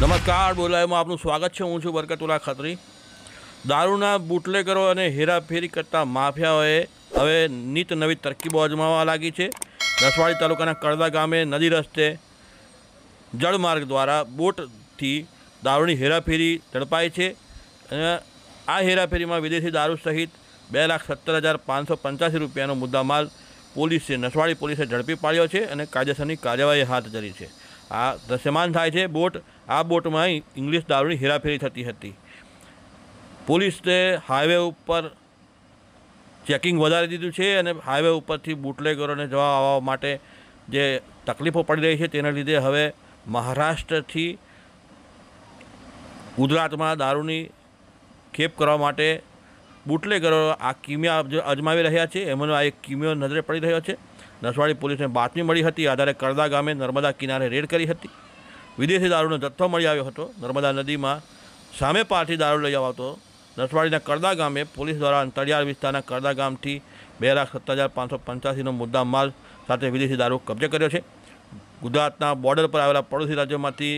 નમસ્કાર બોલાયમાં આપનું સ્વાગત છે હું છું બરકતુલ્લા ખત્રી દારૂના બુટલેગરો અને હેરાફેરી કરતા માફિયાઓએ હવે નીત નવી તરકીબો અજમાવવા લાગી છે દસવાડી તાલુકાના કળદા ગામે નદી રસ્તે જળમાર્ગ દ્વારા બોટથી દારૂની હેરાફેરી ઝડપાય છે અને આ હેરાફેરીમાં વિદેશી દારૂ સહિત બે લાખ સત્તર હજાર પાંચસો પંચ્યાસી રૂપિયાનો મુદ્દામાલ પોલીસે નસવાડી પોલીસે ઝડપી પાડ્યો છે અને કાયદેસરની કાર્યવાહી હાથ ધરી છે આ દ્રશ્યમાન થાય છે બોટ આ બોટમાં ઇંગ્લિશ દારૂની હેરાફેરી થતી હતી પોલીસે હાઈવે ઉપર ચેકિંગ વધારી દીધું છે અને હાઈવે ઉપરથી બુટલેગરોને જવા આવવા માટે જે તકલીફો પડી રહી છે તેના લીધે હવે મહારાષ્ટ્રથી ગુજરાતમાં દારૂની ખેપ કરવા માટે બુટલેગરો આ કિમિયા અજમાવી રહ્યા છે એમનો આ એક કિમિયો નજરે પડી રહ્યો છે નસવાડી પોલીસને બાતમી મળી હતી આધારે કરદા ગામે નર્મદા કિનારે રેડ કરી હતી વિદેશી દારૂનો જથ્થો મળી આવ્યો હતો નર્મદા નદીમાં સામે પારથી દારૂ લઈ આવતો નસવાડીના કરદા ગામે પોલીસ દ્વારા અંતરિયાળ વિસ્તારના કરદા ગામથી બે લાખ સત્તર હજાર પાંચસો પંચ્યાસીનો મુદ્દા માલ સાથે વિદેશી દારૂ કબજે કર્યો છે ગુજરાતના બોર્ડર પર આવેલા પડોશી રાજ્યોમાંથી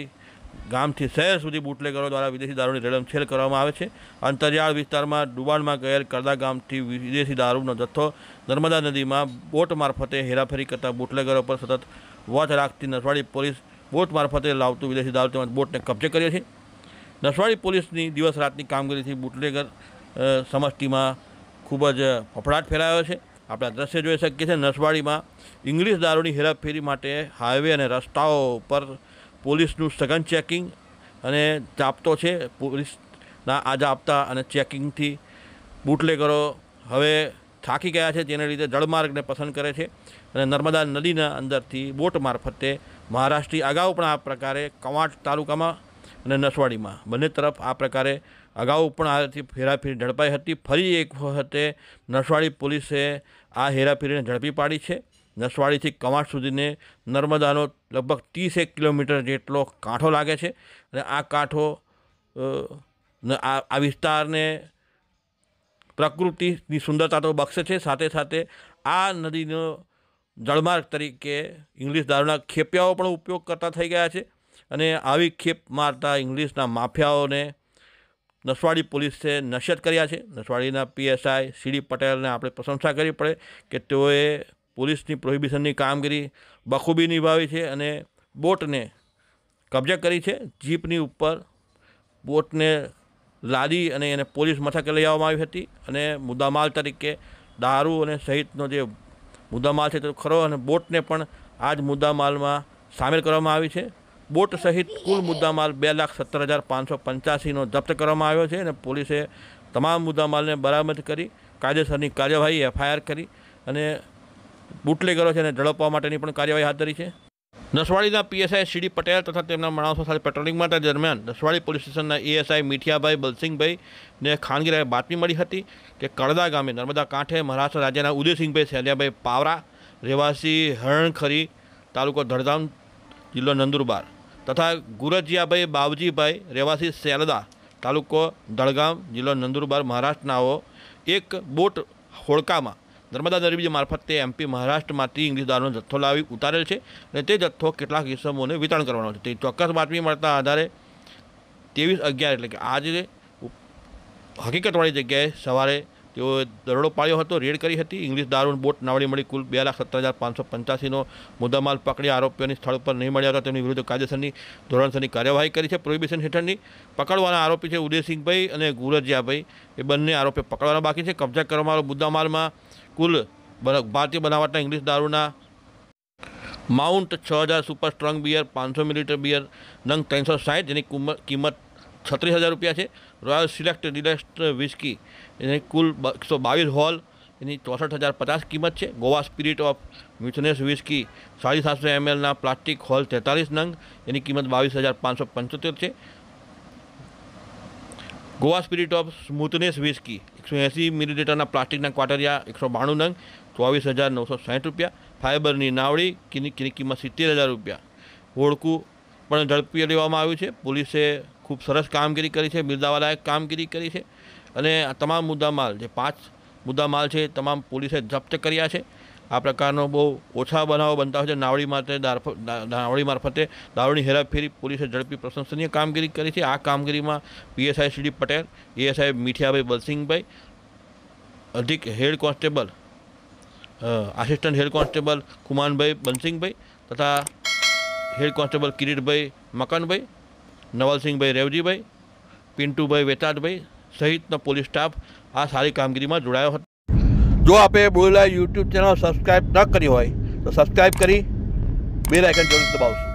ગામથી શહેર સુધી બુટલેગરો દ્વારા વિદેશી દારૂની રેડમછેલ કરવામાં આવે છે અંતરિયાળ વિસ્તારમાં ડુબાણમાં ગયેલ કરદા ગામથી વિદેશી દારૂનો જથ્થો નર્મદા નદીમાં બોટ મારફતે હેરાફેરી કરતા બુટલેગરો પર સતત વોચ રાખતી નસવાડી પોલીસ બોટ મારફતે લાવતું વિદેશી દારૂ તેમજ બોટને કબજે કરીએ છે નસવાડી પોલીસની દિવસ રાતની કામગીરીથી બુટલેગર સમષ્ટિમાં ખૂબ જ ફફડાટ ફેલાયો છે આપણે દ્રશ્ય જોઈ શકીએ છીએ નસવાડીમાં ઇંગ્લિશ દારૂની હેરાફેરી માટે હાઈવે અને રસ્તાઓ પર પોલીસનું સઘન ચેકિંગ અને ચાપતો છે પોલીસના આ જાપતા અને ચેકિંગથી બુટલેગરો હવે થાકી ગયા છે જેને લીધે જળમાર્ગને પસંદ કરે છે અને નર્મદા નદીના અંદરથી બોટ મારફતે મહારાષ્ટ્રથી અગાઉ પણ આ પ્રકારે કવાંટ તાલુકામાં અને નસવાડીમાં બંને તરફ આ પ્રકારે અગાઉ પણ આથી હેરાફેરી ઝડપાઈ હતી ફરી એક વખતે નસવાડી પોલીસે આ હેરાફેરીને ઝડપી પાડી છે નસવાડીથી કવાંટ સુધીને નર્મદાનો લગભગ ત્રીસેક કિલોમીટર જેટલો કાંઠો લાગે છે અને આ કાંઠો આ વિસ્તારને પ્રકૃતિની સુંદરતા તો બક્ષે છે સાથે સાથે આ નદીનો જળમાર્ગ તરીકે ઇંગ્લિશ દારૂના ખેપિયાઓ પણ ઉપયોગ કરતા થઈ ગયા છે અને આવી ખેપ મારતા ઇંગ્લિશના માફિયાઓને નસવાડી પોલીસે નશત કર્યા છે નસવાડીના પીએસઆઈ સીડી પટેલને આપણે પ્રશંસા કરવી પડે કે તેઓએ પોલીસની પ્રોહિબિશનની કામગીરી બખૂબી નિભાવી છે અને બોટને કબજે કરી છે જીપની ઉપર બોટને લાદી અને એને પોલીસ મથકે લઈ આવવામાં આવી હતી અને મુદ્દામાલ તરીકે દારૂ અને સહિતનો જે મુદ્દામાલ છે તો ખરો અને બોટને પણ આ જ મુદ્દામાલમાં સામેલ કરવામાં આવી છે બોટ સહિત કુલ મુદ્દામાલ બે લાખ સત્તર હજાર પાંચસો પંચ્યાસીનો જપ્ત કરવામાં આવ્યો છે અને પોલીસે તમામ મુદ્દામાલને બરામદ કરી કાયદેસરની કાર્યવાહી એફઆઈઆર કરી અને બુટલેગરો છે એને ઝડપવા માટેની પણ કાર્યવાહી હાથ ધરી છે નસવાડીના પીએસઆઈ સીડી પટેલ તથા તેમના માણસો સાથે પેટ્રોલિંગ માટે દરમિયાન નસવાડી પોલીસ સ્ટેશનના એએસઆઈ મીઠિયાભાઈ બલસિંહભાઈ ને ખાનગીરાએ બાતમી મળી હતી કે કળદા ગામે નર્મદા કાંઠે મહારાષ્ટ્ર રાજ્યના ઉદયસિંહભાઈ સેલિયાભાઈ પાવરા રહેવાસી હરણખરી તાલુકો ધડધામ જિલ્લો નંદુરબાર તથા ગુરજીયાભાઈ બાવજીભાઈ રહેવાસી સેલદા તાલુકો દળગામ જિલ્લો નંદુરબાર મહારાષ્ટ્રનાઓ એક બોટ હોડકામાં નર્મદા દરવીજ મારફતે એમપી મહારાષ્ટ્રમાંથી ઇંગ્લિશ દારૂનો જથ્થો લાવી ઉતારેલ છે અને તે જથ્થો કેટલાક ઇસમોને વિતરણ કરવાનો છે તે ચોક્કસ બાતમી મળતા આધારે ત્રેવીસ અગિયાર એટલે કે આજે હકીકતવાળી જગ્યાએ સવારે તેઓએ દરોડો પાડ્યો હતો રેડ કરી હતી ઇંગ્લિશ દારૂન બોટ નાવડી મળી કુલ બે લાખ સત્તર હજાર પાંચસો પંચ્યાસીનો મુદ્દામાલ પકડી આરોપીઓની સ્થળ પર નહીં મળ્યા હતા તેમની વિરુદ્ધ કાયદેસરની ધોરણસરની કાર્યવાહી કરી છે પ્રોહિબિશન હેઠળની પકડવાના આરોપી છે ઉદયસિંહભાઈ અને ગુરજિયાભાઈ એ બંને આરોપીઓ પકડવાના બાકી છે કબજા કરવામાં મુદ્દામાલમાં કુલ ભારતીય બનાવટના ઇંગ્લિશ દારૂના માઉન્ટ છ હજાર સુપર સ્ટ્રોંગ બિયર પાંચસો મિલીલીટર બિયર નંગ ત્રણસો સાહીઠ જેની કિંમત છત્રીસ હજાર રૂપિયા છે રોયલ સિલેક્ટ ડિલેક્ટ વિસ્કી એની કુલ એકસો બાવીસ હોલ એની ચોસઠ હજાર પચાસ કિંમત છે ગોવા સ્પિરિટ ઓફ મ્યુચનેસ વિસ્કી સાડી સાતસો એમએલના પ્લાસ્ટિક હોલ તેતાલીસ નંગ એની કિંમત બાવીસ હજાર પાંચસો પંચોતેર છે Goa spirit of smoothness whisky એકસો એંસી મિલીલીટરના પ્લાસ્ટિકના ક્વાટરિયા એકસો બાણું નંગ ચોવીસ હજાર નવસો સાઠ રૂપિયા ફાઇબરની નાવડી કિની કિની કિંમત સિત્તેર હજાર રૂપિયા હોડકું પણ ઝડપી લેવામાં આવ્યું છે પોલીસે ખૂબ સરસ કામગીરી કરી છે બિરદાવાલાએ કામગીરી કરી છે અને આ તમામ મુદ્દામાલ જે પાંચ મુદ્દામાલ છે તમામ પોલીસે જપ્ત કર્યા છે આ પ્રકારનો બહુ ઓછા બનાવો બનતા હોય છે નાવડી માટે નાવડી મારફતે દારૂની હેરાફેરી પોલીસે ઝડપી પ્રશંસનીય કામગીરી કરી છે આ કામગીરીમાં પીએસઆઈ શ્રી પટેલ એએસઆઈ મીઠિયાભાઈ બલસિંહભાઈ અધિક head constable assistant head constable Kumanbhai Bansinhbhai તથા હેડ કોન્સ્ટેબલ કિરીટભાઈ મકનભાઈ નવલસિંહભાઈ રેવજીભાઈ પિન્ટુભાઈ વેતાટભાઈ સહિતનો પોલીસ સ્ટાફ આ સારી કામગીરીમાં જોડાયો હતો જો આપે બોલેલા યુટ્યુબ ચેનલ સબસ્ક્રાઈબ ન કરી હોય તો સબસ્ક્રાઈબ કરી બે આઇકન જરૂર દબાવશો